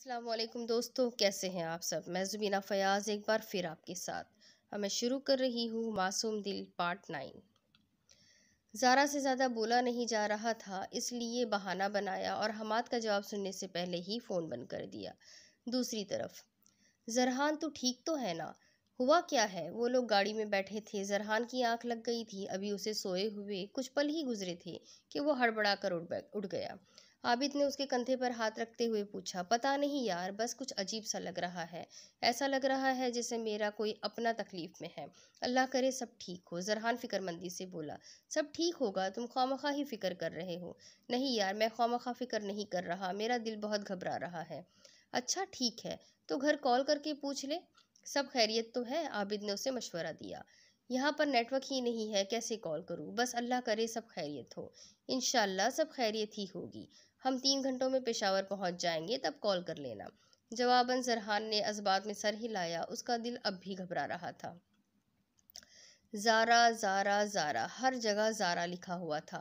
असलम दोस्तों कैसे हैं आप सब मैं जुबीना फ़याज़ एक बार फिर आपके साथ अब मैं शुरू कर रही हूँ मासूम दिल पार्ट नाइन ज़ारा से ज़्यादा बोला नहीं जा रहा था इसलिए बहाना बनाया और हमाद का जवाब सुनने से पहले ही फ़ोन बंद कर दिया दूसरी तरफ जरहान तो ठीक तो है ना हुआ क्या है वो लोग गाड़ी में बैठे थे जरहान की आंख लग गई थी अभी उसे सोए हुए कुछ पल ही गुजरे थे कि वो हड़बड़ा कर उड़ गया आबिद ने उसके कंधे पर हाथ रखते हुए पूछा पता नहीं यार बस कुछ अजीब सा लग रहा है ऐसा लग रहा है जैसे मेरा कोई अपना तकलीफ में है अल्लाह करे सब ठीक हो जरहान फ़िक्रमंदी से बोला सब ठीक होगा तुम खामखा ही फ़िक्र कर रहे हो नहीं यार मैं खामखा फ़िक्र नहीं कर रहा मेरा दिल बहुत घबरा रहा है अच्छा ठीक है तो घर कॉल करके पूछ ले सब खैरियत तो है आबिद ने उसे मशवरा दिया यहाँ पर नेटवर्क ही नहीं है कैसे कॉल करूँ बस अल्लाह करे सब खैरियत हो इन सब खैरियत ही होगी हम तीन घंटों में पेशावर पहुंच जाएंगे तब कॉल कर लेना जवाबन सरहान ने असबात में सर हिलाया उसका दिल अब भी घबरा रहा था जारा जारा जारा हर जगह जारा लिखा हुआ था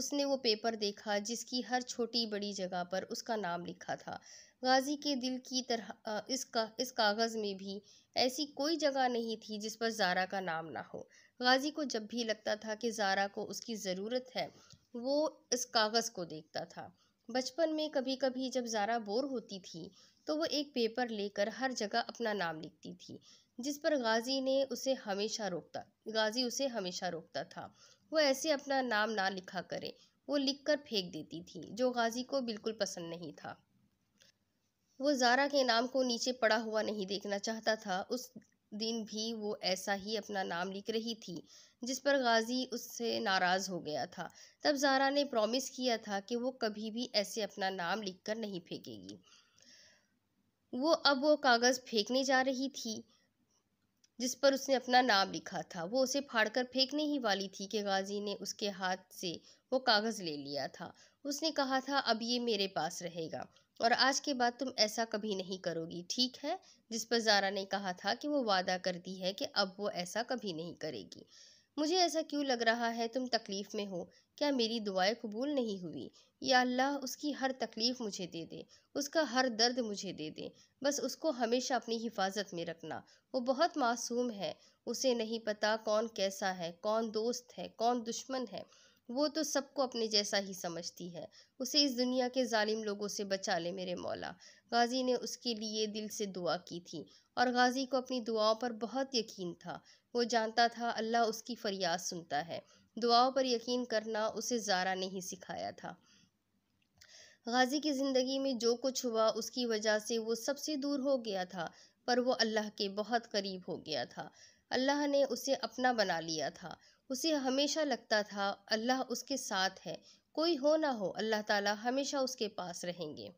उसने वो पेपर देखा जिसकी हर छोटी बड़ी जगह पर उसका नाम लिखा था गाजी के दिल की तरह इस का इस कागज़ में भी ऐसी कोई जगह नहीं थी जिस पर जारा का नाम ना हो गाजी को जब भी लगता था कि जारा को उसकी ज़रूरत है वो इस कागज़ को देखता था बचपन में कभी कभी जब ज़ारा बोर होती थी तो वो एक पेपर लेकर हर जगह अपना नाम लिखती थी जिस पर गाजी ने उसे हमेशा रोकता गाजी उसे हमेशा रोकता था वो ऐसे अपना नाम ना लिखा करे वो लिख कर फेंक देती थी जो गाजी को बिल्कुल पसंद नहीं था वो जारा के नाम को नीचे पड़ा हुआ नहीं देखना चाहता था उस दिन भी वो ऐसा ही अपना नाम लिख रही थी जिस पर गाजी उससे नाराज़ हो गया था तब जारा ने प्रॉमिस किया था कि वो कभी भी ऐसे अपना नाम लिखकर नहीं फेंकेगी वो अब वो कागज़ फेंकने जा रही थी जिस पर उसने अपना नाम लिखा था वो उसे फाड़कर फेंकने ही वाली थी कि गाजी ने उसके हाथ से वो कागज़ ले लिया था उसने कहा था अब ये मेरे पास रहेगा और आज के बाद तुम ऐसा कभी नहीं करोगी ठीक है जिस पर जारा ने कहा था कि वो वादा करती है कि अब वो ऐसा कभी नहीं करेगी मुझे ऐसा क्यों लग रहा है तुम तकलीफ़ में हो क्या मेरी दुआएं कबूल नहीं हुई या अल्लाह उसकी हर तकलीफ़ मुझे दे दे उसका हर दर्द मुझे दे दे बस उसको हमेशा अपनी हिफाजत में रखना वो बहुत मासूम है उसे नहीं पता कौन कैसा है कौन दोस्त है कौन दुश्मन है वो तो सबको अपने जैसा ही समझती है उसे इस दुनिया के जालिम लोगों से बचा ले मेरे मौला गाजी ने उसके लिए दिल से दुआ की थी और गाजी को अपनी दुआओं पर बहुत यकीन था वो जानता था अल्लाह उसकी फरियाद सुनता है दुआओं पर यकीन करना उसे जारा ने ही सिखाया था गाजी की ज़िंदगी में जो कुछ हुआ उसकी वजह से वो सबसे दूर हो गया था पर वो अल्लाह के बहुत करीब हो गया था अल्लाह ने उसे अपना बना लिया था उसे हमेशा लगता था अल्लाह उसके साथ है कोई हो ना हो अल्लाह ताला हमेशा उसके पास रहेंगे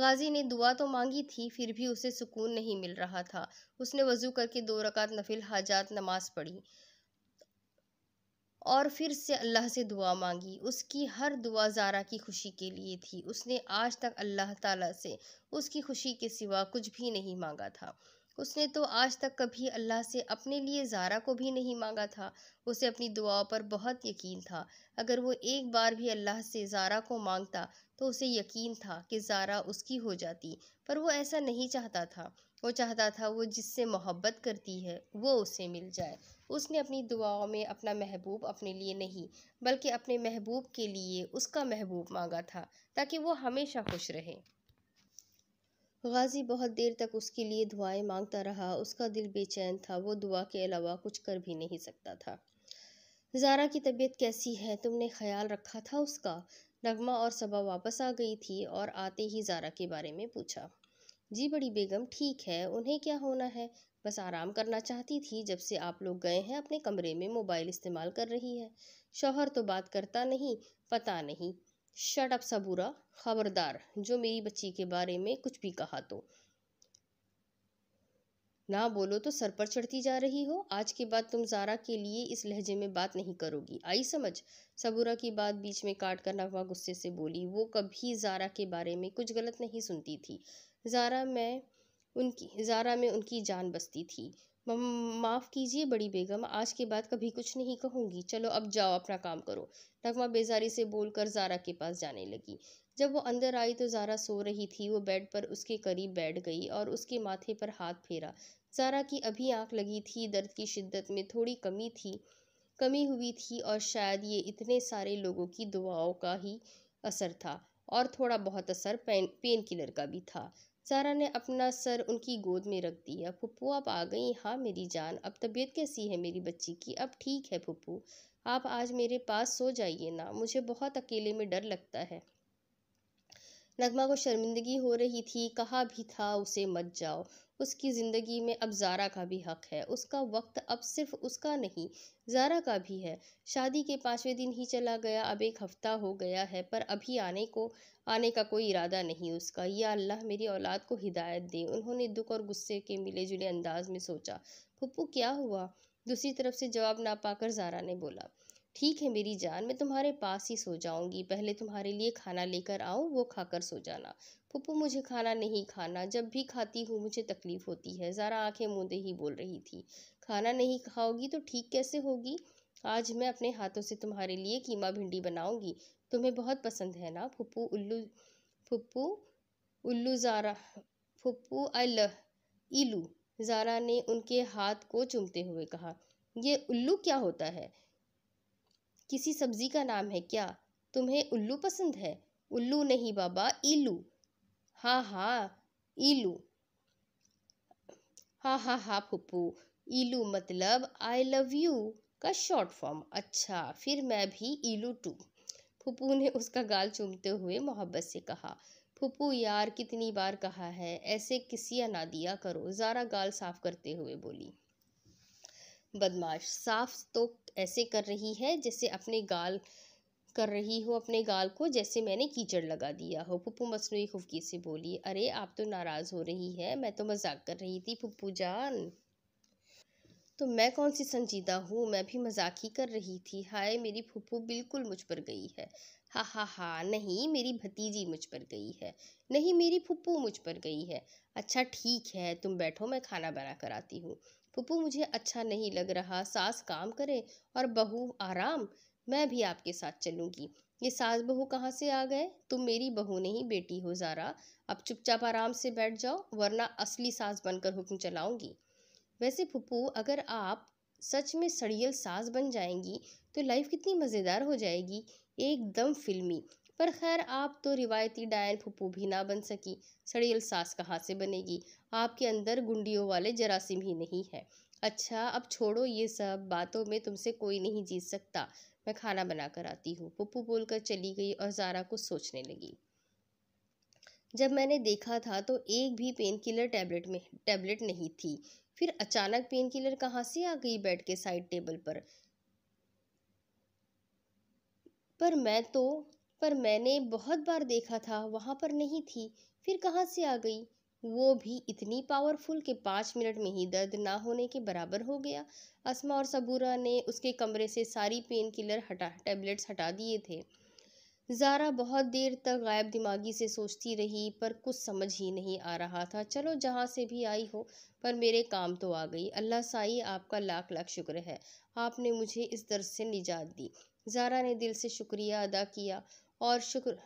गाजी ने दुआ तो मांगी थी फिर भी उसे सुकून नहीं मिल रहा था उसने वज़ू करके दो रकात नफिल हाजात नमाज पढ़ी और फिर से अल्लाह से दुआ मांगी उसकी हर दुआ जारा की खुशी के लिए थी उसने आज तक अल्लाह ताला से उसकी खुशी के सिवा कुछ भी नहीं मांगा था उसने तो आज तक कभी अल्लाह से अपने लिए जारा को भी नहीं मांगा था उसे अपनी दुआओं पर बहुत यकीन था अगर वो एक बार भी अल्लाह से जारा को मांगता तो उसे यकीन था कि जारा उसकी हो जाती पर वो ऐसा नहीं चाहता था वो चाहता था वो जिससे मोहब्बत करती है वो उसे मिल जाए उसने अपनी दुआओं में अपना महबूब अपने लिए नहीं बल्कि अपने महबूब के लिए उसका महबूब मांगा था ताकि वो हमेशा खुश रहे गाजी बहुत देर तक उसके लिए दुआएं मांगता रहा उसका दिल बेचैन था वो दुआ के अलावा कुछ कर भी नहीं सकता था जारा की तबीयत कैसी है तुमने ख्याल रखा था उसका नगमा और सबा वापस आ गई थी और आते ही जारा के बारे में पूछा जी बड़ी बेगम ठीक है उन्हें क्या होना है बस आराम करना चाहती थी जब से आप लोग गए हैं अपने कमरे में मोबाइल इस्तेमाल कर रही है शौहर तो बात करता नहीं पता नहीं शट अप सबूरा खबरदार जो मेरी बच्ची के बारे में कुछ भी कहा तो ना बोलो तो सर पर चढ़ती जा रही हो आज के बाद तुम जारा के लिए इस लहजे में बात नहीं करोगी आई समझ सबूरा की बात बीच में काट कर नवा गुस्से से बोली वो कभी जारा के बारे में कुछ गलत नहीं सुनती थी जारा मैं उनकी जारा में उनकी जान बसती थी माफ़ कीजिए बड़ी बेगम आज के बाद कभी कुछ नहीं कहूँगी चलो अब जाओ अपना काम करो नगमा बेजारी से बोलकर जारा के पास जाने लगी जब वो अंदर आई तो जारा सो रही थी वो बेड पर उसके करीब बैठ गई और उसके माथे पर हाथ फेरा जारा की अभी आंख लगी थी दर्द की शिद्दत में थोड़ी कमी थी कमी हुई थी और शायद ये इतने सारे लोगों की दुआओं का ही असर था और थोड़ा बहुत असर पेन पेन किलर का भी था सारा ने अपना सर उनकी गोद में रख दिया फुप्पू आप आ गई हाँ मेरी जान अब तबीयत कैसी है मेरी बच्ची की अब ठीक है फुप्पू आप आज मेरे पास सो जाइए ना मुझे बहुत अकेले में डर लगता है नगमा को शर्मिंदगी हो रही थी कहा भी था उसे मत जाओ उसकी ज़िंदगी में अब जारा का भी हक है उसका वक्त अब सिर्फ उसका नहीं जारा का भी है शादी के पाँचवें दिन ही चला गया अब एक हफ़्ता हो गया है पर अभी आने को आने का कोई इरादा नहीं उसका या अल्लाह मेरी औलाद को हिदायत दे उन्होंने दुख और गुस्से के मिले जुले अंदाज में सोचा पप्पू क्या हुआ दूसरी तरफ से जवाब ना पाकर जारा ने बोला ठीक है मेरी जान मैं तुम्हारे पास ही सो जाऊंगी पहले तुम्हारे लिए खाना लेकर आऊँ वो खाकर सो जाना पप्पू मुझे खाना नहीं खाना जब भी खाती हूँ मुझे तकलीफ़ होती है ज़रा आंखें मूंदे ही बोल रही थी खाना नहीं खाओगी तो ठीक कैसे होगी आज मैं अपने हाथों से तुम्हारे लिए कीमा भिंडी बनाऊंगी तुम्हें बहुत पसंद है ना फुप्पू उल्लू फुप्पू उल्लू ज़ारा फुप्पू अल इलू ज़ारा ने उनके हाथ को चूमते हुए कहा यह उल्लू क्या होता है किसी सब्जी का नाम है क्या तुम्हें उल्लू पसंद है उल्लू नहीं बाबा ईलू हाँ हाँ ईलू हाँ हाँ हाँ फुप्पू ईलू मतलब आई लव यू का शॉर्ट फॉर्म अच्छा फिर मैं भी ईलू टू फुप्पू ने उसका गाल चूमते हुए मोहब्बत से कहा फुप्पू यार कितनी बार कहा है ऐसे किसी ना दिया करो ज़ारा गाल साफ करते हुए बोली बदमाश साफ तो ऐसे कर रही है जैसे अपने गाल कर रही हो अपने गाल को जैसे मैंने कीचड़ लगा दिया हो पप्पू मसनू खुफकी से बोली अरे आप तो नाराज़ हो रही है मैं तो मजाक कर रही थी पप्पू जान तो मैं कौन सी संजीदा हूँ मैं भी मजाक ही कर रही थी हाय मेरी फुप्पू बिल्कुल मुझ पर गई है हा हा हा नहीं मेरी भतीजी मुझ पर गई है नहीं मेरी फुप्पू मुझ पर गई है अच्छा ठीक है तुम बैठो मैं खाना बना कर आती हूँ पप्पू मुझे अच्छा नहीं लग रहा सास काम करे और बहू आराम मैं भी आपके साथ चलूंगी ये सास बहू कहाँ से आ गए तुम मेरी बहू नहीं बेटी हो ज़ारा अब चुपचाप आराम से बैठ जाओ वरना असली सास बनकर हुक्म चलाऊंगी वैसे फुप्पू अगर आप सच में सड़ियल सास बन जाएंगी तो लाइफ कितनी मज़ेदार हो जाएगी एकदम फिल्मी पर खैर आप तो रिवायती डायन फुप्पू भी ना बन सकी सड़ियल सास कहाँ से बनेगी आपके अंदर गुंडियों वाले जरासीम ही नहीं है अच्छा अब छोड़ो ये सब बातों में तुमसे कोई नहीं जीत सकता मैं खाना बना कर आती हूँ पप्पू बोलकर चली गई और जारा कुछ सोचने लगी जब मैंने देखा था तो एक भी पेन किलर टैबलेट में टैबलेट नहीं थी फिर अचानक पेन किलर कहाँ से आ गई बैठ के साइड टेबल पर पर मैं तो पर मैंने बहुत बार देखा था वहाँ पर नहीं थी फिर कहाँ से आ गई वो भी इतनी पावरफुल कि पाँच मिनट में ही दर्द ना होने के बराबर हो गया असमा और सबूरा ने उसके कमरे से सारी पेन किलर हटा टैबलेट्स हटा दिए थे ज़ारा बहुत देर तक गायब दिमागी से सोचती रही पर कुछ समझ ही नहीं आ रहा था चलो जहाँ से भी आई हो पर मेरे काम तो आ गई अल्लाह साई आपका लाख लाख शुक्र है आपने मुझे इस दर्द से निजात दी ज़ारा ने दिल से शुक्रिया अदा किया और शुक्र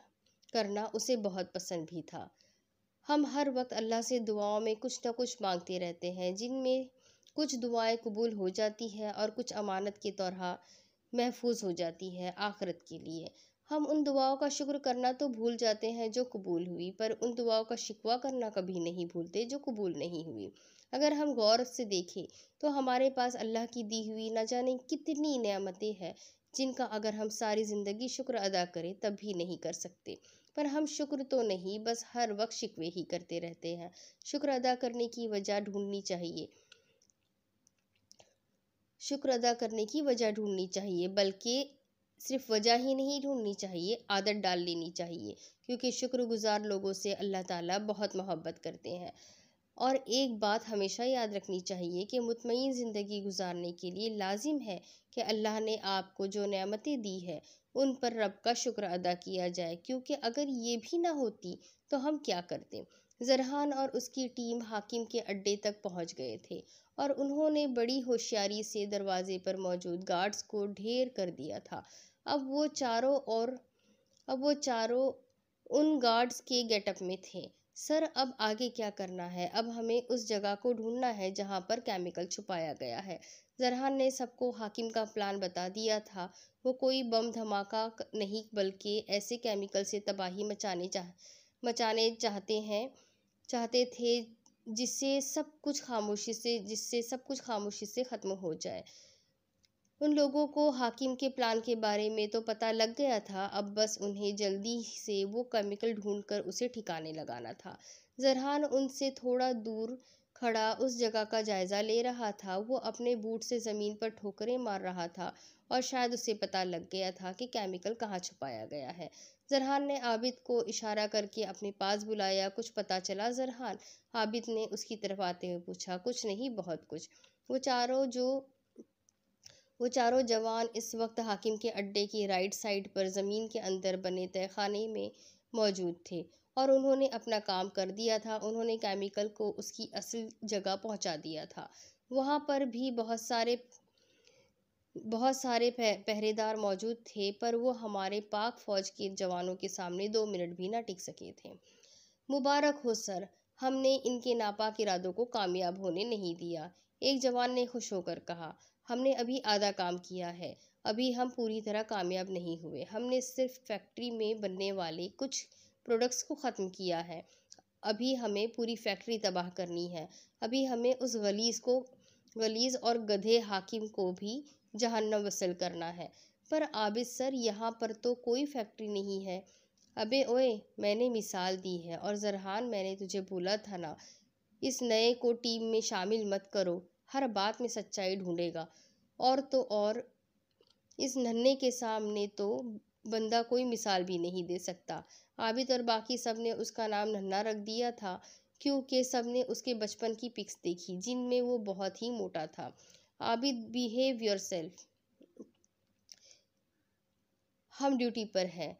करना उसे बहुत पसंद भी था हम हर वक्त अल्लाह से दुआओं में कुछ ना कुछ मांगते रहते हैं जिनमें कुछ दुआएं कबूल हो जाती है और कुछ अमानत की तरह महफूज हो जाती है आखरत के लिए हम उन दुआओं का शुक्र करना तो भूल जाते हैं जो कबूल हुई पर उन दुआओं का शिकवा करना कभी नहीं भूलते जो कबूल नहीं हुई अगर हम गौर से देखें तो हमारे पास अल्लाह की दी हुई ना जाने कितनी नियामतें हैं जिनका अगर हम सारी ज़िंदगी शुक्र अदा करें तब भी नहीं कर सकते पर हम शुक्र तो नहीं बस हर वक्त शिकवे ही करते रहते हैं शुक्र अदा करने की वजह ढूंढनी चाहिए शुक्र अदा करने की वजह ढूंढनी चाहिए बल्कि सिर्फ वजह ही नहीं ढूंढनी चाहिए आदत डाल लेनी चाहिए क्योंकि शुक्रगुजार लोगों से अल्लाह ताला बहुत मोहब्बत करते हैं और एक बात हमेशा याद रखनी चाहिए कि मुतमिन ज़िंदगी गुजारने के लिए लाजिम है कि अल्लाह ने आपको जो नमतें दी है उन पर रब का शुक्र अदा किया जाए क्योंकि अगर ये भी ना होती तो हम क्या करते जरहान और उसकी टीम हाकिम के अड्डे तक पहुंच गए थे और उन्होंने बड़ी होशियारी से दरवाजे पर मौजूद गार्ड्स को ढेर कर दिया था अब वो चारों और अब वो चारों उन गार्ड्स के गेटअप में थे सर अब आगे क्या करना है अब हमें उस जगह को ढूंढना है जहाँ पर केमिकल छुपाया गया है जरहान ने सबको हाकिम का प्लान बता दिया था वो कोई बम धमाका नहीं बल्कि ऐसे केमिकल से तबाही मचाने चाह मचाने चाहते हैं चाहते थे जिससे सब कुछ खामोशी से जिससे सब कुछ खामोशी से ख़त्म हो जाए उन लोगों को हाकिम के प्लान के बारे में तो पता लग गया था अब बस उन्हें जल्दी से वो केमिकल ढूंढकर उसे ठिकाने लगाना था जरहान उनसे थोड़ा दूर खड़ा उस जगह का जायज़ा ले रहा था वो अपने बूट से ज़मीन पर ठोकरें मार रहा था और शायद उसे पता लग गया था कि केमिकल कहाँ छुपाया गया है जरहान ने आबिद को इशारा करके अपने पास बुलाया कुछ पता चला जरहान आबिद ने उसकी तरफ आते हुए पूछा कुछ नहीं बहुत कुछ वो चारों जो वो चारों जवान इस वक्त हाकिम के अड्डे की राइट साइड पर ज़मीन के अंदर बने तहखाने में मौजूद थे और उन्होंने अपना काम कर दिया था उन्होंने केमिकल को उसकी असल जगह पहुंचा दिया था वहां पर भी बहुत सारे बहुत सारे पहरेदार मौजूद थे पर वो हमारे पाक फ़ौज के जवानों के सामने दो मिनट भी ना टिक सके थे मुबारक हो सर हमने इनके नापाक इरादों को कामयाब होने नहीं दिया एक जवान ने खुश होकर कहा हमने अभी आधा काम किया है अभी हम पूरी तरह कामयाब नहीं हुए हमने सिर्फ फैक्ट्री में बनने वाले कुछ प्रोडक्ट्स को ख़त्म किया है अभी हमें पूरी फैक्ट्री तबाह करनी है अभी हमें उस वलीज़ को वलीज़ और गधे हाकिम को भी जहन्नम वसल करना है पर आबिद सर यहाँ पर तो कोई फैक्ट्री नहीं है अबे ओए मैंने मिसाल दी है और जरहान मैंने तुझे बोला था ना इस नए को टीम में शामिल मत करो हर बात में सच्चाई ढूंढेगा और तो और इस नन्हे के सामने तो बंदा कोई मिसाल भी नहीं दे सकता आबिद और बाकी सब ने उसका नाम नन्ना रख दिया था क्योंकि सब ने उसके बचपन की पिक्स देखी जिनमें वो बहुत ही मोटा था आबिद बिहेव योर हम ड्यूटी पर हैं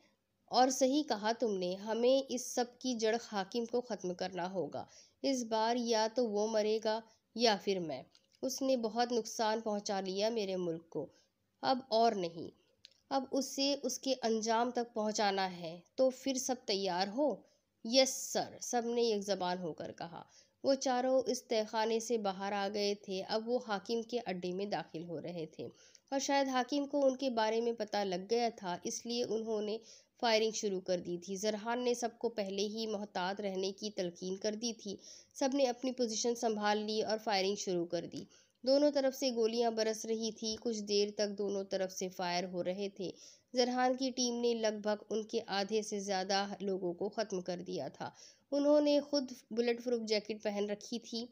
और सही कहा तुमने हमें इस सब की जड़ हाकिम को ख़त्म करना होगा इस बार या तो वो मरेगा या फिर मैं उसने बहुत नुकसान पहुंचा लिया मेरे मुल्क को अब और नहीं अब उसे उसके अंजाम तक पहुंचाना है तो फिर सब तैयार हो यस सर सब ने एक जबान होकर कहा वो चारों इस तहखाने से बाहर आ गए थे अब वो हाकिम के अड्डे में दाखिल हो रहे थे और शायद हाकिम को उनके बारे में पता लग गया था इसलिए उन्होंने फायरिंग शुरू कर दी थी जरहान ने सबको पहले ही मोहतात रहने की तलकिन कर दी थी सब ने अपनी पोजीशन संभाल ली और फायरिंग शुरू कर दी दोनों तरफ से गोलियां बरस रही थी कुछ देर तक दोनों तरफ से फायर हो रहे थे जरहान की टीम ने लगभग उनके आधे से ज़्यादा लोगों को ख़त्म कर दिया था उन्होंने खुद बुलेट प्रूफ जैकेट पहन रखी थी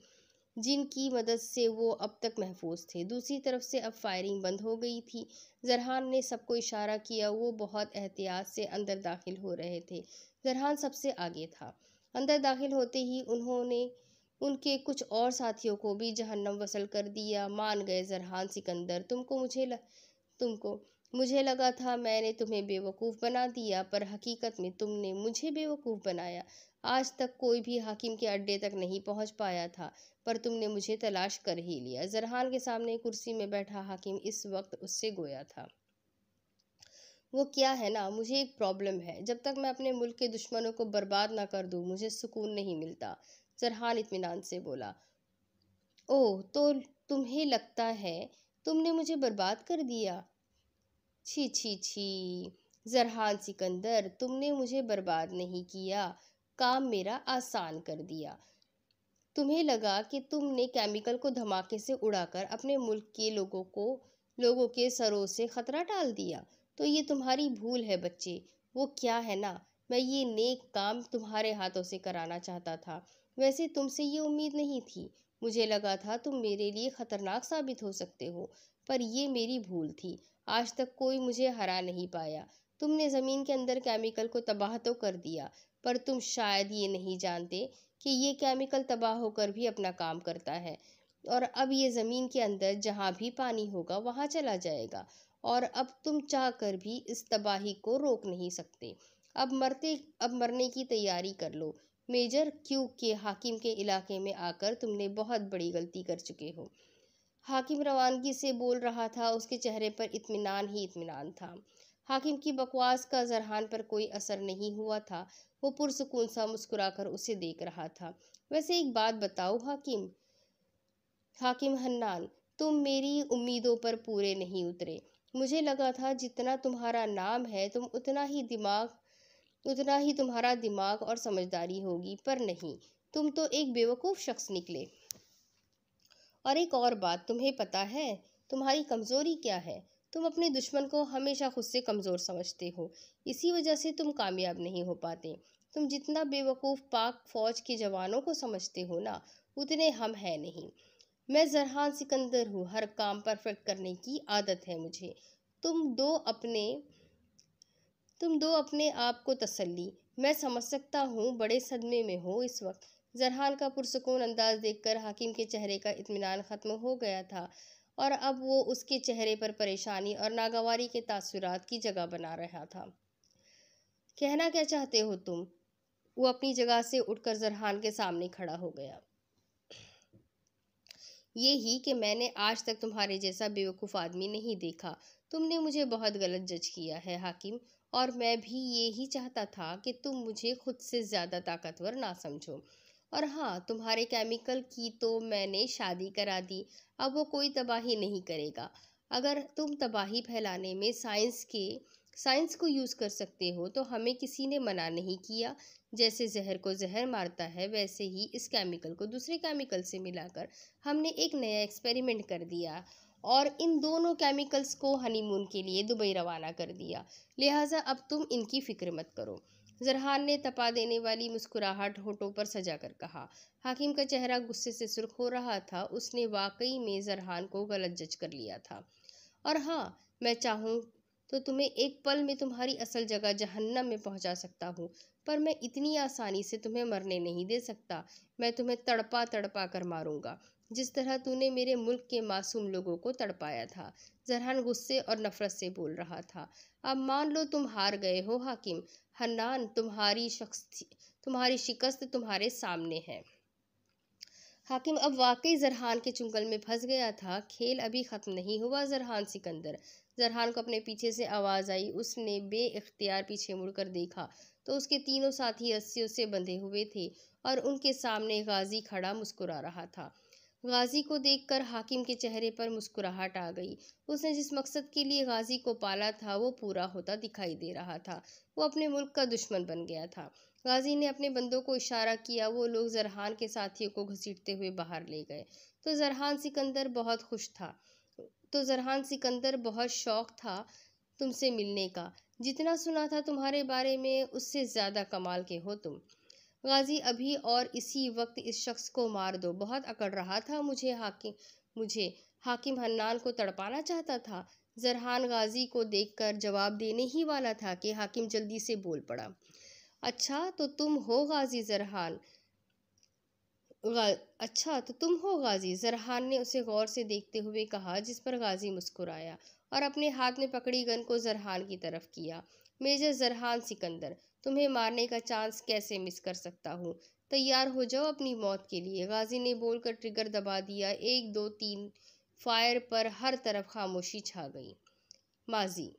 जिनकी मदद से वो अब तक महफूज थे दूसरी तरफ से अब फायरिंग बंद हो गई थी जरहान ने सबको इशारा किया वो बहुत एहतियात से अंदर दाखिल हो रहे थे जरहान सबसे आगे था अंदर दाखिल होते ही उन्होंने उनके कुछ और साथियों को भी जहन्नम वसल कर दिया मान गए जरहान सिकंदर तुमको मुझे ल... तुमको मुझे लगा था मैंने तुम्हें बेवकूफ़ बना दिया पर हकीकत में तुमने मुझे बेवकूफ़ बनाया आज तक कोई भी हाकिम के अड्डे तक नहीं पहुंच पाया था पर तुमने मुझे तलाश कर ही लिया जरहान के सामने कुर्सी में बैठा हाकिम इस वक्त उससे गोया था वो क्या है ना मुझे एक प्रॉब्लम है जब तक मैं अपने मुल्क के दुश्मनों को बर्बाद ना कर दूँ मुझे सुकून नहीं मिलता जरहान इतमान से बोला ओह तो तुम्हें लगता है तुमने मुझे बर्बाद कर दिया छी छी छी जरहान सिकंदर तुमने मुझे बर्बाद नहीं किया काम मेरा आसान कर दिया तुम्हें लगा कि तुमने केमिकल को धमाके से उड़ाकर अपने मुल्क के लोगों को लोगों के सरों से ख़तरा डाल दिया तो ये तुम्हारी भूल है बच्चे वो क्या है ना मैं ये नेक काम तुम्हारे हाथों से कराना चाहता था वैसे तुमसे ये उम्मीद नहीं थी मुझे लगा था तुम मेरे लिए ख़तरनाक साबित हो सकते हो पर ये मेरी भूल थी आज तक कोई मुझे हरा नहीं पाया तुमने ज़मीन के अंदर केमिकल को तबाह तो कर दिया पर तुम शायद ये नहीं जानते कि ये केमिकल तबाह होकर भी अपना काम करता है और अब ये ज़मीन के अंदर जहाँ भी पानी होगा वहाँ चला जाएगा और अब तुम चाह कर भी इस तबाही को रोक नहीं सकते अब मरते अब मरने की तैयारी कर लो मेजर क्यू के हाकिम के इलाके में आकर तुमने बहुत बड़ी गलती कर चुके हो हाकिम रवानगी से बोल रहा था उसके चेहरे पर इत्मीनान ही इत्मीनान था हाकिम की बकवास का जरहान पर कोई असर नहीं हुआ था वो पुरसकून सा मुस्कुराकर उसे देख रहा था वैसे एक बात बताओ हाकिम हाकिम हन्नान तुम मेरी उम्मीदों पर पूरे नहीं उतरे मुझे लगा था जितना तुम्हारा नाम है तुम उतना ही दिमाग उतना ही तुम्हारा दिमाग और समझदारी होगी पर नहीं तुम तो एक बेवकूफ़ शख्स निकले और एक और बात तुम्हें पता है तुम्हारी कमज़ोरी क्या है तुम अपने दुश्मन को हमेशा खुद से कमज़ोर समझते हो इसी वजह से तुम कामयाब नहीं हो पाते तुम जितना बेवकूफ़ पाक फ़ौज के जवानों को समझते हो ना उतने हम हैं नहीं मैं जरहान सिकंदर हूँ हर काम परफेक्ट करने की आदत है मुझे तुम दो अपने तुम दो अपने आप को तसल्ली मैं समझ सकता हूँ बड़े सदमे में हो इस वक्त जरहान का पुरसकून अंदाज देखकर हाकिम के चेहरे का इत्मीनान ख़त्म हो गया था और अब वो उसके चेहरे पर परेशानी और नागवारी के तसरत की जगह बना रहा था कहना क्या चाहते हो तुम वो अपनी जगह से उठकर जरहान के सामने खड़ा हो गया ये ही कि मैंने आज तक तुम्हारे जैसा बेवकूफ़ आदमी नहीं देखा तुमने मुझे बहुत गलत जज किया है हाकिम और मैं भी ये ही चाहता था कि तुम मुझे खुद से ज़्यादा ताकतवर ना समझो और हाँ तुम्हारे केमिकल की तो मैंने शादी करा दी अब वो कोई तबाही नहीं करेगा अगर तुम तबाही फैलाने में साइंस के साइंस को यूज़ कर सकते हो तो हमें किसी ने मना नहीं किया जैसे जहर को जहर मारता है वैसे ही इस केमिकल को दूसरे केमिकल से मिलाकर हमने एक नया एक्सपेरिमेंट कर दिया और इन दोनों केमिकल्स को हनीमून के लिए दुबई रवाना कर दिया लिहाजा अब तुम इनकी फ़िक्र मत करो जरहान ने तपा देने वाली मुस्कुराहट होठों पर सजा कर कहा हाकिम का चेहरा गुस्से से सुर्ख हो रहा था उसने वाकई में जरहान को गलत जज कर लिया था और हाँ मैं चाहूँ तो तुम्हें एक पल में तुम्हारी असल जगह जहन्नम में पहुंचा सकता हूँ पर मैं इतनी आसानी से तुम्हें मरने नहीं दे सकता मैं तुम्हें तड़पा तड़पा कर मारूंगा जिस तरह तूने मेरे मुल्क के मासूम लोगों को तड़पाया था जरहान गुस्से और नफरत से बोल रहा था अब मान लो तुम हार गए हो हाकिम हन्नान तुम्हारी शख्स तुम्हारी शिकस्त तुम्हारे सामने है हाकिम अब वाकई जरहान के चुंगल में फंस गया था खेल अभी ख़त्म नहीं हुआ जरहान सिकंदर जरहान को अपने पीछे से आवाज़ आई उसने बे इख्तियार पीछे मुड़कर देखा तो उसके तीनों साथी रस्सियों से बंधे हुए थे और उनके सामने गाजी खड़ा मुस्कुरा रहा था गाजी को देखकर हाकिम के चेहरे पर मुस्कुराहट आ गई उसने जिस मकसद के लिए गाजी को पाला था वो पूरा होता दिखाई दे रहा था वो अपने मुल्क का दुश्मन बन गया था गाजी ने अपने बंदों को इशारा किया वो लोग जरहान के साथियों को घसीटते हुए बाहर ले गए तो जरहान सिकंदर बहुत खुश था तो जरहान सिकंदर बहुत शौक था तुमसे मिलने का जितना सुना था तुम्हारे बारे में उससे ज़्यादा कमाल के हो तुम गाजी अभी और इसी वक्त इस शख्स को मार दो बहुत अकड़ रहा था मुझे हाकिम मुझे हाकिम हन्नान को तड़पाना चाहता था जरहान गाजी को देखकर जवाब देने ही वाला था कि हाकिम जल्दी से बोल पड़ा अच्छा तो तुम हो गाजी जरहान गा, अच्छा तो तुम हो गाजी जरहान ने उसे गौर से देखते हुए कहा जिस पर गाजी मुस्कुराया और अपने हाथ में पकड़ी गन को जरहान की तरफ किया मेजर जरहान सिकंदर तुम्हें मारने का चांस कैसे मिस कर सकता हूँ तैयार हो जाओ अपनी मौत के लिए गाजी ने बोलकर ट्रिगर दबा दिया एक दो तीन फायर पर हर तरफ खामोशी छा गई माजी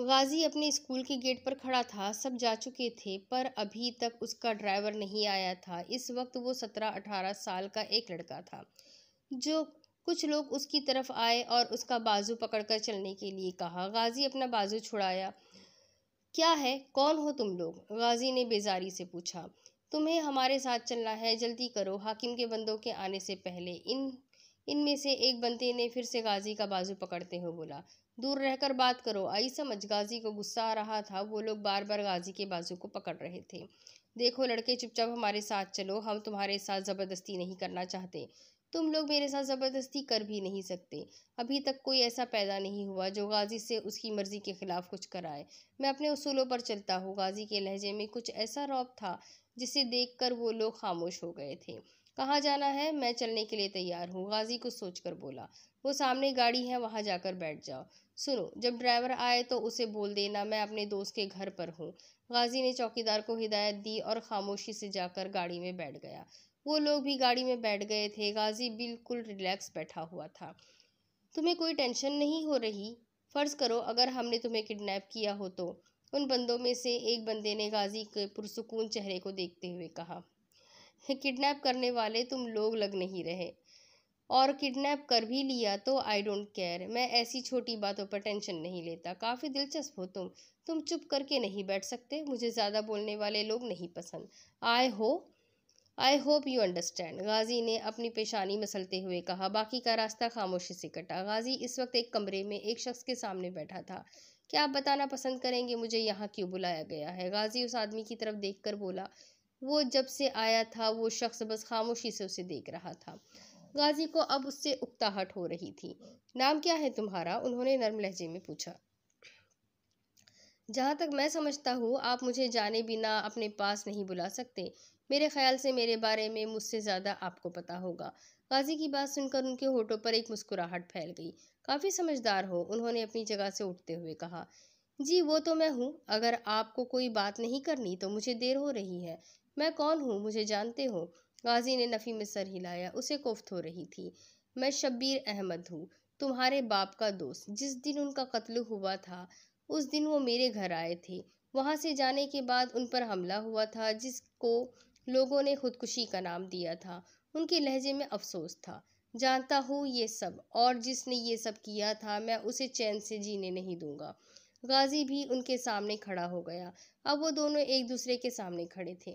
गाजी अपने स्कूल के गेट पर खड़ा था सब जा चुके थे पर अभी तक उसका ड्राइवर नहीं आया था इस वक्त वो सत्रह अठारह साल का एक लड़का था जो कुछ लोग उसकी तरफ आए और उसका बाजू पकड़कर चलने के लिए कहा गाजी अपना बाजू छुड़ाया क्या है कौन हो तुम लोग गाजी ने बेजारी से पूछा तुम्हें हमारे साथ चलना है जल्दी करो हाकिम के बंदों के आने से पहले इन इनमें से एक बंदे ने फिर से गाजी का बाजू पकड़ते हुए बोला दूर रहकर बात करो आई समझ गाजी को गुस्सा आ रहा था वो लोग बार बार गाजी के बाजू को पकड़ रहे थे देखो लड़के चुपचाप हमारे साथ चलो हम तुम्हारे साथ ज़बरदस्ती नहीं करना चाहते तुम लोग मेरे साथ ज़बरदस्ती कर भी नहीं सकते अभी तक कोई ऐसा पैदा नहीं हुआ जो गाजी से उसकी मर्ज़ी के ख़िलाफ़ कुछ कराए मैं अपने उसूलों पर चलता हूँ गाजी के लहजे में कुछ ऐसा रौब था जिसे देखकर वो लोग खामोश हो गए थे कहाँ जाना है मैं चलने के लिए तैयार हूँ गाजी सोच कर बोला वो सामने गाड़ी है वहाँ जाकर बैठ जाओ सुनो जब ड्राइवर आए तो उसे बोल देना मैं अपने दोस्त के घर पर हूँ गाजी ने चौकीदार को हिदायत दी और खामोशी से जाकर गाड़ी में बैठ गया वो लोग भी गाड़ी में बैठ गए थे गाजी बिल्कुल रिलैक्स बैठा हुआ था तुम्हें कोई टेंशन नहीं हो रही फ़र्ज़ करो अगर हमने तुम्हें किडनैप किया हो तो उन बंदों में से एक बंदे ने गाजी के पुरसकून चेहरे को देखते हुए कहा किडनैप करने वाले तुम लोग लग नहीं रहे और किडनैप कर भी लिया तो आई डोंट केयर मैं ऐसी छोटी बातों पर टेंशन नहीं लेता काफ़ी दिलचस्प हो तुम तुम चुप करके नहीं बैठ सकते मुझे ज़्यादा बोलने वाले लोग नहीं पसंद आए हो I hope you understand Ghazi ने अपनी पेशानी मसलते हुए कहा बाकी का रास्ता खामोशी से कटा गाजी इस वक्त एक कमरे में एक शख्स के सामने बैठा था क्या आप बताना पसंद करेंगे मुझे यहाँ क्यों बुलाया गया है गाजी उस आदमी की तरफ देख कर बोला वो जब से आया था वो शख्स बस खामोशी से उसे देख रहा था गाजी को अब उससे उकताहट हो रही थी नाम क्या है तुम्हारा उन्होंने नर्म लहजे में पूछा जहाँ तक मैं समझता हूँ आप मुझे जाने बिना अपने पास नहीं बुला सकते मेरे ख्याल से मेरे बारे में मुझसे ज़्यादा आपको पता होगा गाजी की बात सुनकर उनके होठों पर एक मुस्कुराहट फैल गई काफ़ी समझदार हो उन्होंने अपनी जगह से उठते हुए कहा जी वो तो मैं हूँ अगर आपको कोई बात नहीं करनी तो मुझे देर हो रही है मैं कौन हूँ मुझे जानते हो गाजी ने नफ़ी में सर हिलाया उसे कोफ्त हो रही थी मैं शब्बीर अहमद हूँ तुम्हारे बाप का दोस्त जिस दिन उनका कत्ल हुआ था उस दिन वो मेरे घर आए थे वहाँ से जाने के बाद उन पर हमला हुआ था जिसको लोगों ने खुदकुशी का नाम दिया था उनके लहजे में अफसोस था जानता हूँ ये सब और जिसने ये सब किया था मैं उसे चैन से जीने नहीं दूंगा गाजी भी उनके सामने खड़ा हो गया अब वो दोनों एक दूसरे के सामने खड़े थे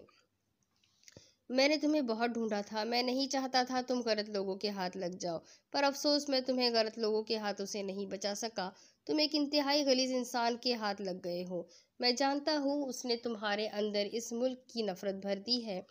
मैंने तुम्हें बहुत ढूंढा था मैं नहीं चाहता था तुम गलत लोगों के हाथ लग जाओ पर अफसोस मैं तुम्हें गलत लोगों के हाथों से नहीं बचा सका तुम एक इंतहाई गलीज इंसान के हाथ लग गए हो मैं जानता हूँ उसने तुम्हारे अंदर इस मुल्क की नफ़रत भर दी है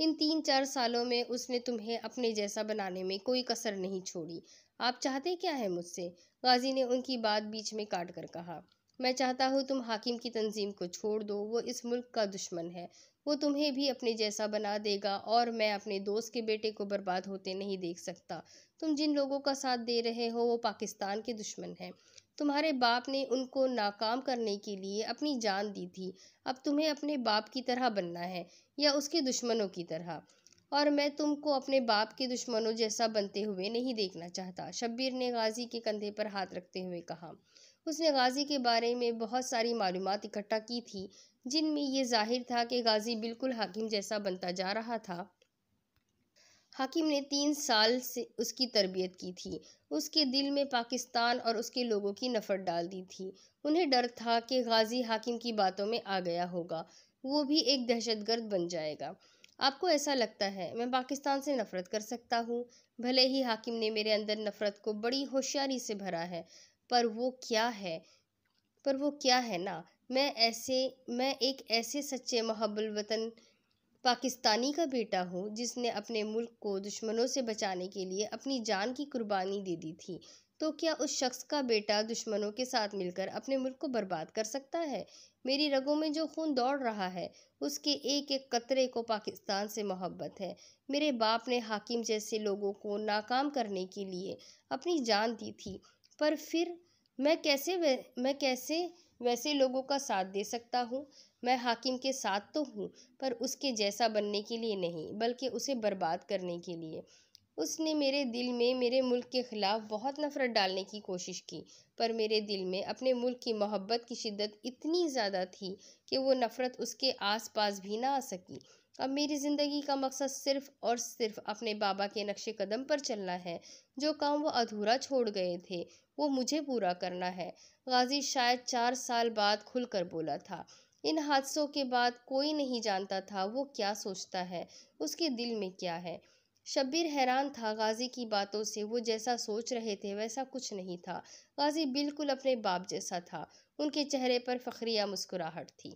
इन तीन चार सालों में उसने तुम्हें अपने जैसा बनाने में कोई कसर नहीं छोड़ी आप चाहते क्या है मुझसे गाजी ने उनकी बात बीच में काट कर कहा मैं चाहता हूँ तुम हाकिम की तंजीम को छोड़ दो वो इस मुल्क का दुश्मन है वो तुम्हें भी अपने जैसा बना देगा और मैं अपने दोस्त के बेटे को बर्बाद होते नहीं देख सकता तुम जिन लोगों का साथ दे रहे हो वो पाकिस्तान के दुश्मन हैं तुम्हारे बाप ने उनको नाकाम करने के लिए अपनी जान दी थी अब तुम्हें अपने बाप की तरह बनना है या उसके दुश्मनों की तरह और मैं तुमको अपने बाप के दुश्मनों जैसा बनते हुए नहीं देखना चाहता शब्बीर ने गाजी के कंधे पर हाथ रखते हुए कहा उसने गाजी के बारे में बहुत सारी मालूम इकट्ठा की थी जिनमें ये जाहिर था कि गाजी बिल्कुल हाकिम जैसा बनता जा रहा था हाकिम ने तीन साल से उसकी तरबियत की थी उसके दिल में पाकिस्तान और उसके लोगों की नफ़रत डाल दी थी उन्हें डर था कि गाजी हाकिम की बातों में आ गया होगा वो भी एक दहशतगर्द बन जाएगा आपको ऐसा लगता है मैं पाकिस्तान से नफ़रत कर सकता हूँ भले ही हाकिम ने मेरे अंदर नफ़रत को बड़ी होशियारी से भरा है पर वो क्या है पर वो क्या है ना मैं ऐसे मैं एक ऐसे सच्चे महबुल वतन पाकिस्तानी का बेटा हूँ जिसने अपने मुल्क को दुश्मनों से बचाने के लिए अपनी जान की कुर्बानी दे दी थी तो क्या उस शख्स का बेटा दुश्मनों के साथ मिलकर अपने मुल्क को बर्बाद कर सकता है मेरी रगों में जो खून दौड़ रहा है उसके एक एक कतरे को पाकिस्तान से मोहब्बत है मेरे बाप ने हाकिम जैसे लोगों को नाकाम करने के लिए अपनी जान दी थी पर फिर मैं कैसे मैं कैसे वैसे लोगों का साथ दे सकता हूँ मैं हाकिम के साथ तो हूँ पर उसके जैसा बनने के लिए नहीं बल्कि उसे बर्बाद करने के लिए उसने मेरे दिल में मेरे मुल्क के ख़िलाफ़ बहुत नफ़रत डालने की कोशिश की पर मेरे दिल में अपने मुल्क की मोहब्बत की शिद्दत इतनी ज़्यादा थी कि वो नफ़रत उसके आस पास भी ना आ सकी अब मेरी ज़िंदगी का मकसद सिर्फ और सिर्फ अपने बाबा के नक्शे कदम पर चलना है जो काम वो अधूरा छोड़ गए थे वो मुझे पूरा करना है गाजी शायद चार साल बाद खुलकर बोला था इन हादसों के बाद कोई नहीं जानता था वो क्या सोचता है उसके दिल में क्या है शब्बीर हैरान था गाजी की बातों से वो जैसा सोच रहे थे वैसा कुछ नहीं था गाजी बिल्कुल अपने बाप जैसा था उनके चेहरे पर फखरिया मुस्कुराहट थी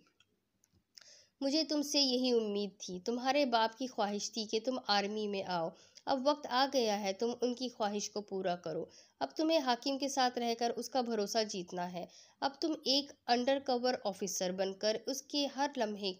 मुझे तुमसे यही उम्मीद थी तुम्हारे बाप की ख्वाहिश थी कि तुम आर्मी में आओ अब वक्त आ गया है तुम उनकी ख्वाहिश को पूरा करो अब तुम्हें हाकिम के साथ रहकर उसका भरोसा जीतना है अब तुम एक अंडर कवर ऑफिसर बनकर उसके हर लम्हे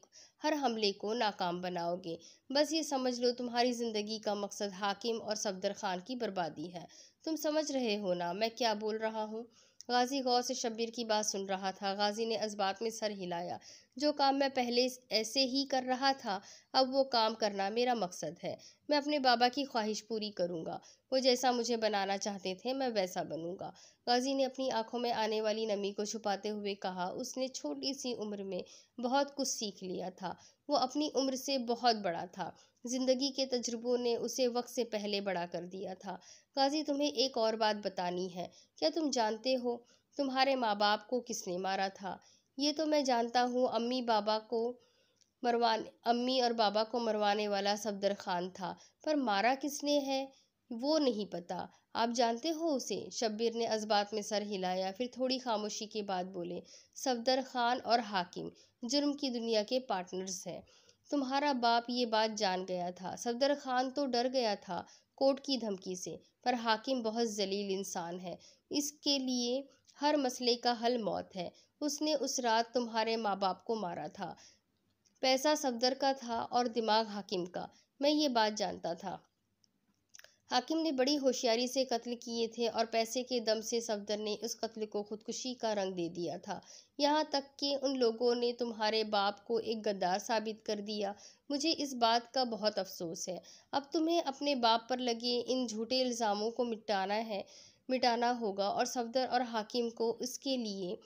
हर हमले को नाकाम बनाओगे बस ये समझ लो तुम्हारी ज़िंदगी का मकसद हाकिम और सफदर खान की बर्बादी है तुम समझ रहे हो ना मैं क्या बोल रहा हूँ गाजी गौर से शब्बीर की बात सुन रहा था गाजी ने असबात में सर हिलाया जो काम मैं पहले ऐसे ही कर रहा था अब वो काम करना मेरा मकसद है मैं अपने बाबा की ख्वाहिश पूरी करूँगा वो जैसा मुझे बनाना चाहते थे मैं वैसा बनूँगा गाजी ने अपनी आंखों में आने वाली नमी को छुपाते हुए कहा उसने छोटी सी उम्र में बहुत कुछ सीख लिया था वो अपनी उम्र से बहुत बड़ा था ज़िंदगी के तजुर्बों ने उसे वक्त से पहले बड़ा कर दिया था गाजी तुम्हें एक और बात बतानी है क्या तुम जानते हो तुम्हारे माँ बाप को किसने मारा था ये तो मैं जानता हूँ अम्मी बाबा को मरवाने अम्मी और बाबा को मरवाने वाला सफदर खान था पर मारा किसने है वो नहीं पता आप जानते हो उसे शब्बीर ने अजबात में सर हिलाया फिर थोड़ी खामोशी के बाद बोले सफदर खान और हाकिम जुर्म की दुनिया के पार्टनर्स हैं तुम्हारा बाप ये बात जान गया था सफदर खान तो डर गया था कोर्ट की धमकी से पर हाकिम बहुत जलील इंसान है इसके लिए हर मसले का हल मौत है उसने उस रात तुम्हारे माँ बाप को मारा था पैसा सफदर का था और दिमाग हाकिम का मैं ये बात जानता था हाकिम ने बड़ी होशियारी से कत्ल किए थे और पैसे के दम से सफदर ने उस कत्ल को खुदकुशी का रंग दे दिया था यहाँ तक कि उन लोगों ने तुम्हारे बाप को एक गद्दार साबित कर दिया मुझे इस बात का बहुत अफसोस है अब तुम्हें अपने बाप पर लगे इन झूठे इल्ज़ामों को मिटाना है मिटाना होगा और सफदर और हाकिम को उसके लिए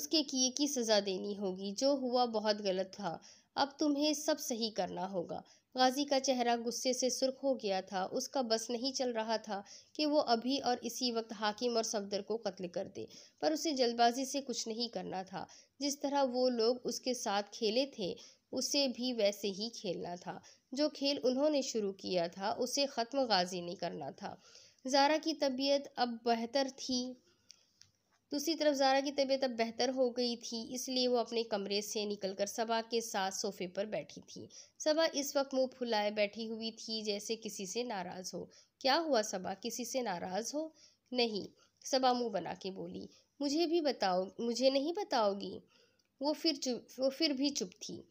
उसके किए की सज़ा देनी होगी जो हुआ बहुत गलत था अब तुम्हें सब सही करना होगा गाजी का चेहरा गुस्से से सुर्ख हो गया था उसका बस नहीं चल रहा था कि वो अभी और इसी वक्त हाकिम और सफदर को कत्ल कर दे पर उसे जल्दबाजी से कुछ नहीं करना था जिस तरह वो लोग उसके साथ खेले थे उसे भी वैसे ही खेलना था जो खेल उन्होंने शुरू किया था उसे ख़त्म गाजी नहीं करना था जारा की तबीयत अब बेहतर थी दूसरी तरफ जारा की तबीयत अब बेहतर हो गई थी इसलिए वो अपने कमरे से निकलकर सबा के साथ सोफे पर बैठी थी सबा इस वक्त मुंह फुलाए बैठी हुई थी जैसे किसी से नाराज़ हो क्या हुआ सबा किसी से नाराज़ हो नहीं सबा मुंह बना के बोली मुझे भी बताओ मुझे नहीं बताओगी वो फिर चुप वो फिर भी चुप थी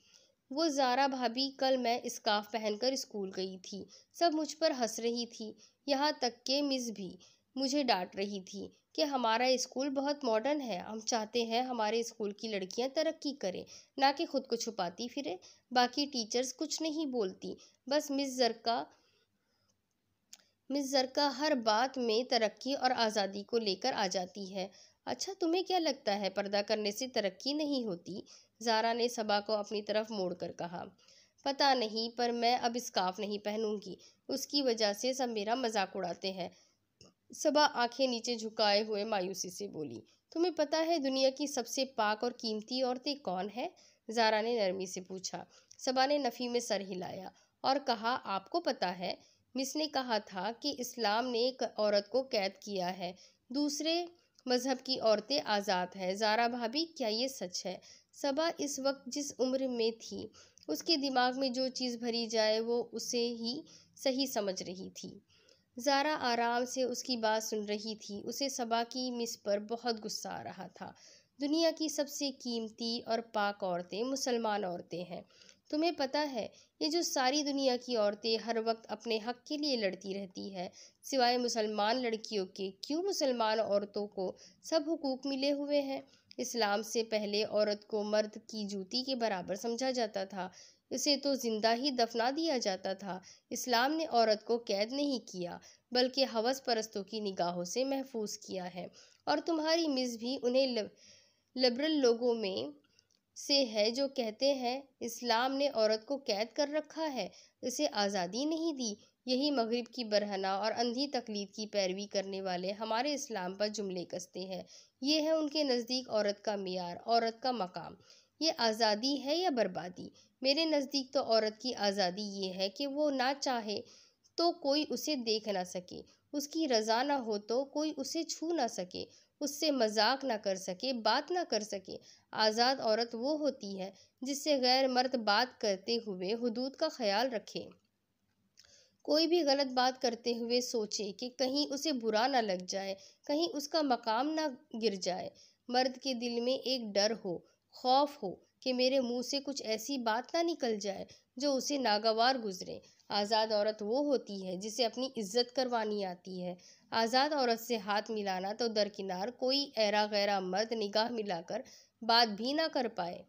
वो जारा भाभी कल मैं स्काफ पहनकर स्कूल गई थी सब मुझ पर हंस रही थी यहाँ तक के मिस भी मुझे डांट रही थी कि हमारा स्कूल बहुत मॉडर्न है हम चाहते हैं हमारे स्कूल की लड़कियां तरक्की करें ना कि खुद को छुपाती फिरे बाकी टीचर्स कुछ नहीं बोलती बस मिस जरका मिस जरका हर बात में तरक्की और आज़ादी को लेकर आ जाती है अच्छा तुम्हें क्या लगता है पर्दा करने से तरक्की नहीं होती जारा ने सबा को अपनी तरफ मोड़ कर कहा पता नहीं पर मैं अब स्काफ नहीं पहनूंगी उसकी वजह से सब मेरा मजाक उड़ाते हैं सबा आंखें नीचे झुकाए हुए मायूसी से बोली तुम्हें पता है दुनिया की सबसे पाक और कीमती औरतें कौन है जारा ने नरमी से पूछा सबा ने नफ़ी में सर हिलाया और कहा आपको पता है मिस ने कहा था कि इस्लाम ने एक औरत को कैद किया है दूसरे मज़हब की औरतें आज़ाद हैं जारा भाभी क्या ये सच है सबा इस वक्त जिस उम्र में थी उसके दिमाग में जो चीज़ भरी जाए वो उसे ही सही समझ रही थी ज़ारा आराम से उसकी बात सुन रही थी उसे सबा की मिस पर बहुत गुस्सा आ रहा था दुनिया की सबसे कीमती और पाक औरतें मुसलमान औरतें हैं तुम्हें पता है ये जो सारी दुनिया की औरतें हर वक्त अपने हक के लिए लड़ती रहती है सिवाय मुसलमान लड़कियों के क्यों मुसलमान औरतों को सब हुकूक मिले हुए हैं इस्लाम से पहले औरत को मर्द की जूती के बराबर समझा जाता था उसे तो जिंदा ही दफना दिया जाता था इस्लाम ने औरत को कैद नहीं किया बल्कि हवस परस्तों की निगाहों से महफूज किया है और तुम्हारी मिस भी उन्हें लिबरल लोगों में से है जो कहते हैं इस्लाम ने औरत को कैद कर रखा है उसे आज़ादी नहीं दी यही मगरब की बरहना और अंधी तकलीद की पैरवी करने वाले हमारे इस्लाम पर जुमले कसते हैं ये है उनके नज़दीक औरत का मैार औरत का मकाम ये आज़ादी है या बर्बादी मेरे नज़दीक तो औरत की आज़ादी ये है कि वो ना चाहे तो कोई उसे देख ना सके उसकी रजा ना हो तो कोई उसे छू ना सके उससे मजाक ना कर सके बात ना कर सके आज़ाद औरत वो होती है जिससे गैर मर्द बात करते हुए हदूद का ख्याल रखे कोई भी गलत बात करते हुए सोचे कि कहीं उसे बुरा ना लग जाए कहीं उसका मकाम ना गिर जाए मर्द के दिल में एक डर हो खौफ हो कि मेरे मुंह से कुछ ऐसी बात ना निकल जाए जो उसे नागवार गुजरे आज़ाद औरत वो होती है जिसे अपनी इज्जत करवानी आती है आज़ाद औरत से हाथ मिलाना तो दरकिनार कोई ऐरा गैरा मर्द निगाह मिलाकर बात भी ना कर पाए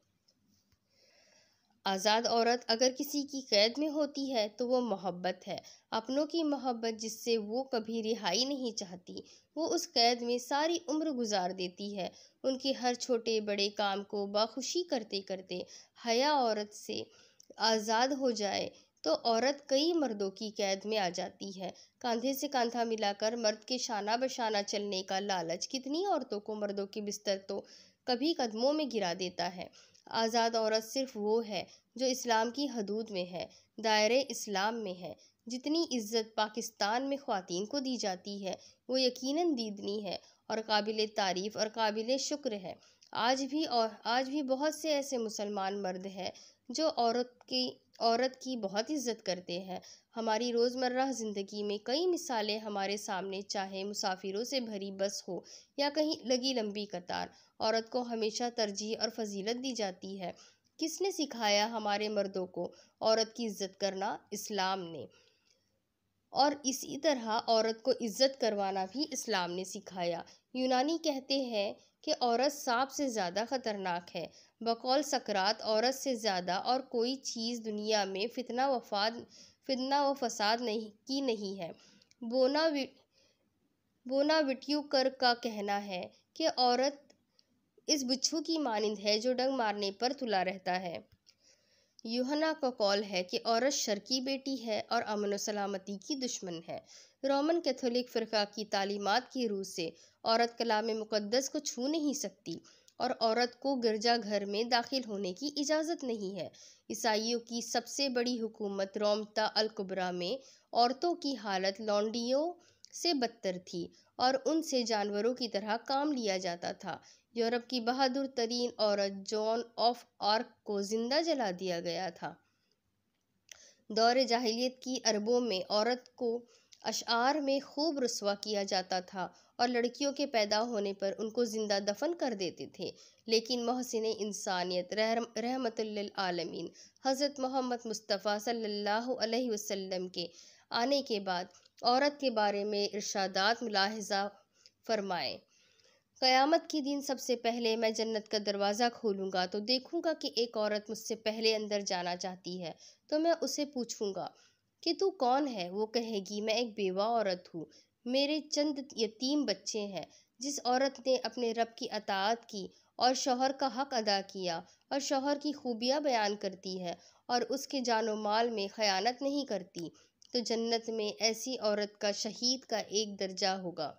आज़ाद औरत अगर किसी की कैद में होती है तो वो मोहब्बत है अपनों की मोहब्बत जिससे वो कभी रिहाई नहीं चाहती वो उस कैद में सारी उम्र गुजार देती है उनके हर छोटे बड़े काम को बाखुशी करते करते हया औरत से आज़ाद हो जाए तो औरत कई मर्दों की कैद में आ जाती है कंधे से कंधा मिलाकर मर्द के शाना बशाना चलने का लालच कितनी औरतों को मर्दों के बिस्तर तो कभी कदमों में गिरा देता है आज़ाद औरत सिर्फ वो है जो इस्लाम की हदूद में है दायरे इस्लाम में है जितनी इज्जत पाकिस्तान में ख़वातीन को दी जाती है वो यकीनन दीदनी है और काबिल तारीफ़ और काबिल शुक्र है आज भी और आज भी बहुत से ऐसे मुसलमान मर्द हैं जो औरत की औरत की बहुत इज्जत करते हैं हमारी रोज़मर्रा ज़िंदगी में कई मिसालें हमारे सामने चाहे मुसाफिरों से भरी बस हो या कहीं लगी लंबी कतार औरत को हमेशा तरजीह और फजीलत दी जाती है किसने सिखाया हमारे मर्दों को औरत की इज्जत करना इस्लाम ने और इसी तरह औरत को इज्जत करवाना भी इस्लाम ने सिखाया यूनानी कहते हैं कि औरत सांप से ज़्यादा ख़तरनाक है बकौल सकरात औरत से ज़्यादा और कोई चीज़ दुनिया में फितना वफाद फितना व फसाद नहीं की नहीं है बोना वि, बोना कर का कहना है कि औरत इस बिच्छू की मानंद है जो डंग मारने पर तुला रहता है यूहना का कौल है कि औरत शर की बेटी है और अमन सलामती की दुश्मन है रोमन कैथोलिक फ़िरका की तालीमत की रूह से औरत कलाम मुक़दस को छू नहीं सकती और औरत को गिरजाघर में दाखिल होने की इजाज़त नहीं है ईसाइयों की सबसे बड़ी हुकूमत रोमता अलकुबरा में औरतों की हालत लौंडियों से बदतर थी और उनसे जानवरों की तरह काम लिया जाता था यूरोप की बहादुर तरीन औरत जॉन ऑफ आर्क को जिंदा जला दिया गया था दौर जाहिलियत की अरबों में औरत को अशार में खूब रसवा किया जाता था और लड़कियों के पैदा होने पर उनको ज़िंदा दफन कर देते थे लेकिन मोहसिन इंसानियत रहमतलमीन हज़रत मोहम्मद मुस्तफ़ा सल्लल्लाहु अलैहि वसल्लम के आने के बाद औरत के बारे में इर्शादात मुलाहजा फरमाए क़यामत के दिन सबसे पहले मैं जन्नत का दरवाज़ा खोलूँगा तो देखूँगा कि एक औरत मुझसे पहले अंदर जाना चाहती है तो मैं उसे पूछूँगा कि तू कौन है वो कहेगी मैं एक बेवा औरत हूँ मेरे चंद यतीम बच्चे हैं जिस औरत ने अपने रब की अतात की और शोहर का हक अदा किया और शोहर की खूबियाँ बयान करती है और उसके जानो माल में ख़यानत नहीं करती तो जन्नत में ऐसी औरत का शहीद का एक दर्जा होगा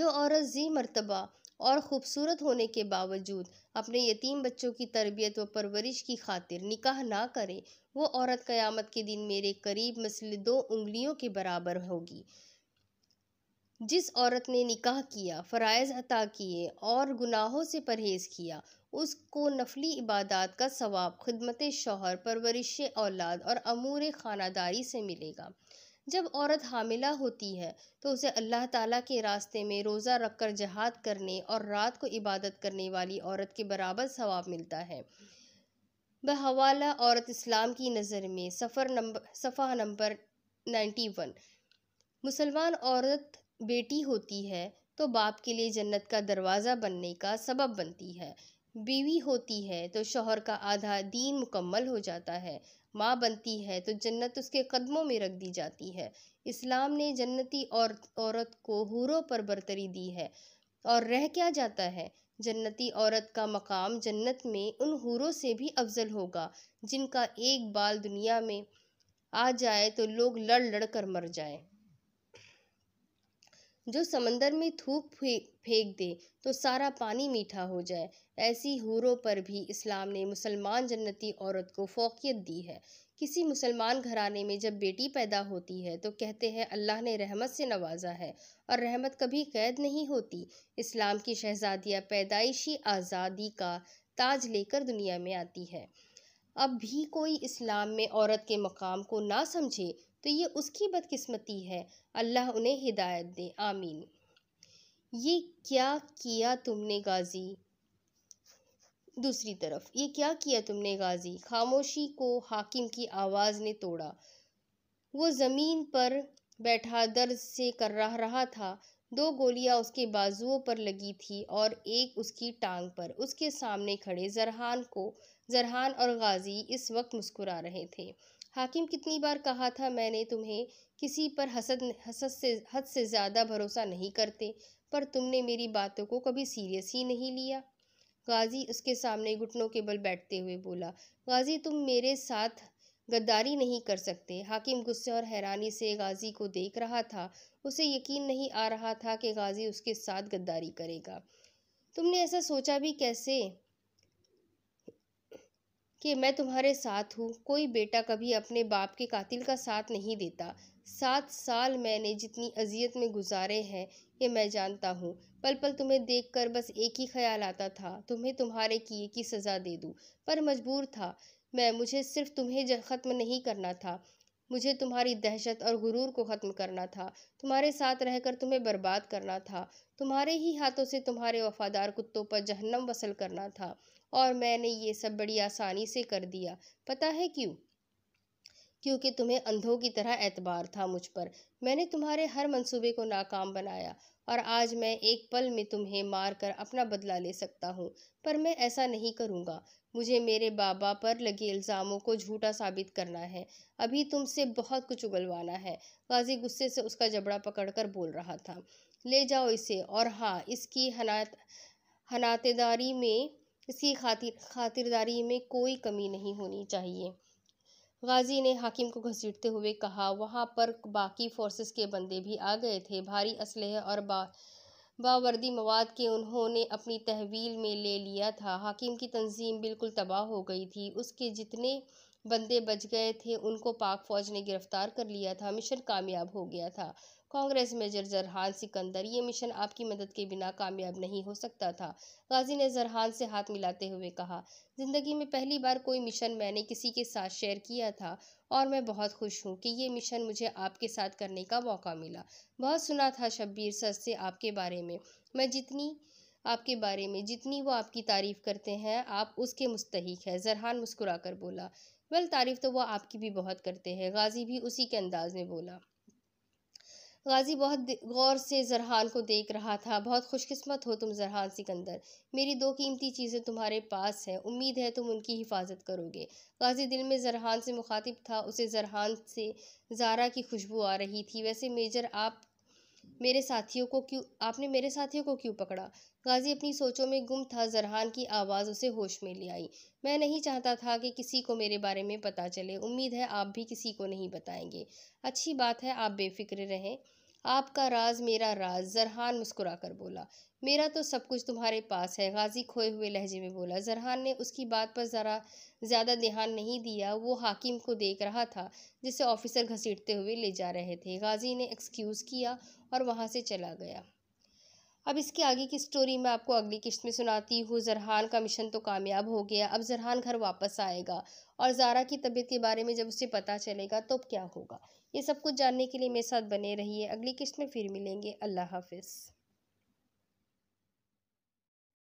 जो औरत जी मरतबा और ख़ूबसूरत होने के बावजूद अपने यतीम बच्चों की तरबियत व परवरिश की खातिर निकाह ना करे वो औरत क़यामत के दिन मेरे करीब मसले दो उंगलियों के बराबर होगी जिस औरत ने निकाह किया फ़रज़ अता किए और गुनाहों से परहेज़ किया उसको नफली इबादत का सवाब खदमत शोहर परवरिश औलाद और अमूर खानादारी से मिलेगा जब औरत हामिला होती है तो उसे अल्लाह ताला के रास्ते में रोज़ा रखकर जहाद करने और रात को इबादत करने वाली औरत के बराबर सवाब मिलता है बहवाला औरत इस्लाम की नज़र में सफ़र नंबर सफ़ा नंबर नाइन्टी वन मुसलमान औरत बेटी होती है तो बाप के लिए जन्नत का दरवाज़ा बनने का सबब बनती है बीवी होती है तो शोहर का आधा दीन मुकम्मल हो जाता है माँ बनती है तो जन्नत उसके कदमों में रख दी जाती है इस्लाम ने जन्नती औरत औरत को हूरों पर बरतरी दी है और रह क्या जाता है जन्नती औरत का मकाम जन्नत में उन हूरों से भी अफजल होगा जिनका एक बाल दुनिया में आ जाए तो लोग लड़ लड़ कर मर जाए जो समंदर में थूक फेंक दे तो सारा पानी मीठा हो जाए ऐसी हूरों पर भी इस्लाम ने मुसलमान जन्नती औरत को फोकियत दी है किसी मुसलमान घराने में जब बेटी पैदा होती है तो कहते हैं अल्लाह ने रहमत से नवाजा है और रहमत कभी कैद नहीं होती इस्लाम की शहजादियाँ पैदाइशी आज़ादी का ताज लेकर दुनिया में आती है अब भी कोई इस्लाम में औरत के मकाम को ना समझे तो ये उसकी बदकिस्मती है अल्लाह उन्हें हिदायत दे आमीन ये क्या किया तुमने गाजी दूसरी तरफ ये क्या किया तुमने गाजी खामोशी को हाकिम की आवाज़ ने तोड़ा वो ज़मीन पर बैठा दर्द से कर रहा रहा था दो गोलियां उसके बाजुओं पर लगी थी और एक उसकी टांग पर उसके सामने खड़े जरहान को जरहान और गाजी इस वक्त मुस्कुरा रहे थे हाकिम कितनी बार कहा था मैंने तुम्हें किसी पर हसद हसद से हद से ज़्यादा भरोसा नहीं करते पर तुमने मेरी बातों को कभी सीरियस ही नहीं लिया गाजी उसके सामने घुटनों के बल बैठते हुए बोला गाजी तुम मेरे साथ गद्दारी नहीं कर सकते हाकिम गुस्से और हैरानी से गाजी को देख रहा था उसे यकीन नहीं आ रहा था कि गाजी उसके साथ गद्दारी करेगा तुमने ऐसा सोचा भी कैसे कि मैं तुम्हारे साथ हूँ कोई बेटा कभी अपने बाप के कातिल का साथ नहीं देता सात साल मैंने जितनी अजियत में गुजारे हैं ये मैं जानता हूँ पल पल तुम्हें देखकर बस एक ही ख्याल आता था तुम्हें तुम्हारे किए की सज़ा दे दूँ पर मजबूर था मैं मुझे सिर्फ तुम्हें ख़त्म नहीं करना था मुझे तुम्हारी दहशत और गुरूर को ख़त्म करना था तुम्हारे साथ रहकर तुम्हें बर्बाद करना था तुम्हारे ही हाथों से तुम्हारे वफादार कुत्तों पर जहन्नम वसल करना था और मैंने ये सब बड़ी आसानी से कर दिया पता है क्यों क्योंकि तुम्हें अंधों की तरह एतबार था मुझ पर मैंने तुम्हारे हर मंसूबे को नाकाम बनाया और आज मैं एक पल में तुम्हें मार कर अपना बदला ले सकता हूँ पर मैं ऐसा नहीं करूँगा मुझे मेरे बाबा पर लगे इल्ज़ामों को झूठा साबित करना है अभी तुमसे बहुत कुछ उगलवाना है गाजी गुस्से से उसका जबड़ा पकड़कर बोल रहा था ले जाओ इसे और हाँ इसकी हनात हनातेदारी में इसकी खातिर खातिरदारी में कोई कमी नहीं होनी चाहिए गाजी ने हाकिम को घसीटते हुए कहा वहाँ पर बाकी फोर्सेस के बंदे भी आ गए थे भारी असलहे और बा बावर्दी मवाद के उन्होंने अपनी तहवील में ले लिया था हाकिम की तंजीम बिल्कुल तबाह हो गई थी उसके जितने बंदे बच गए थे उनको पाक फौज ने गिरफ्तार कर लिया था मिशन कामयाब हो गया था कांग्रेस मेजर जरहान सिकंदर ये मिशन आपकी मदद के बिना कामयाब नहीं हो सकता था गाजी ने जरहान से हाथ मिलाते हुए कहा ज़िंदगी में पहली बार कोई मिशन मैंने किसी के साथ शेयर किया था और मैं बहुत खुश हूँ कि ये मिशन मुझे आपके साथ करने का मौका मिला बहुत सुना था शब्बीर सर से आपके बारे में मैं जितनी आपके बारे में जितनी वो आपकी तारीफ़ करते हैं आप उसके मुस्तक है जरहान मुस्कुरा कर बोला वेल तारीफ़ तो वो आपकी भी बहुत करते हैं गाजी भी उसी के अंदाज में बोला गाजी बहुत गौर से जरहाल को देख रहा था बहुत खुशकिस्मत हो तुम जरहाल सिकंदर मेरी दो कीमती चीज़ें तुम्हारे पास हैं उम्मीद है तुम उनकी हिफाजत करोगे गाजी दिल में जरहान से मुखातिब था उसे जरहान से जारा की खुशबू आ रही थी वैसे मेजर आप मेरे साथियों को क्यों आपने मेरे साथियों को क्यों पकड़ा गाजी अपनी सोचों में गुम था जरहान की आवाज़ उसे होश में ले आई मैं नहीं चाहता था कि किसी को मेरे बारे में पता चले उम्मीद है आप भी किसी को नहीं बताएंगे अच्छी बात है आप बेफिक्र रहें आपका राज मेरा राज जरहान मुस्कुरा कर बोला मेरा तो सब कुछ तुम्हारे पास है गाजी खोए हुए लहजे में बोला जरहान ने उसकी बात पर ज़रा ज़्यादा ध्यान नहीं दिया वो हाकिम को देख रहा था जिसे ऑफिसर घसीटते हुए ले जा रहे थे गाजी ने एक्सक्यूज़ किया और वहाँ से चला गया अब इसके आगे की स्टोरी मैं आपको अगली किस्त में सुनाती हूँ जरहान का मिशन तो कामयाब हो गया अब जरहान घर वापस आएगा और जारा की तबीयत के बारे में जब उसे पता चलेगा तो क्या होगा ये सब कुछ जानने के लिए मेरे साथ बने रहिए अगली किस्त में फिर मिलेंगे अल्लाह हाफिज़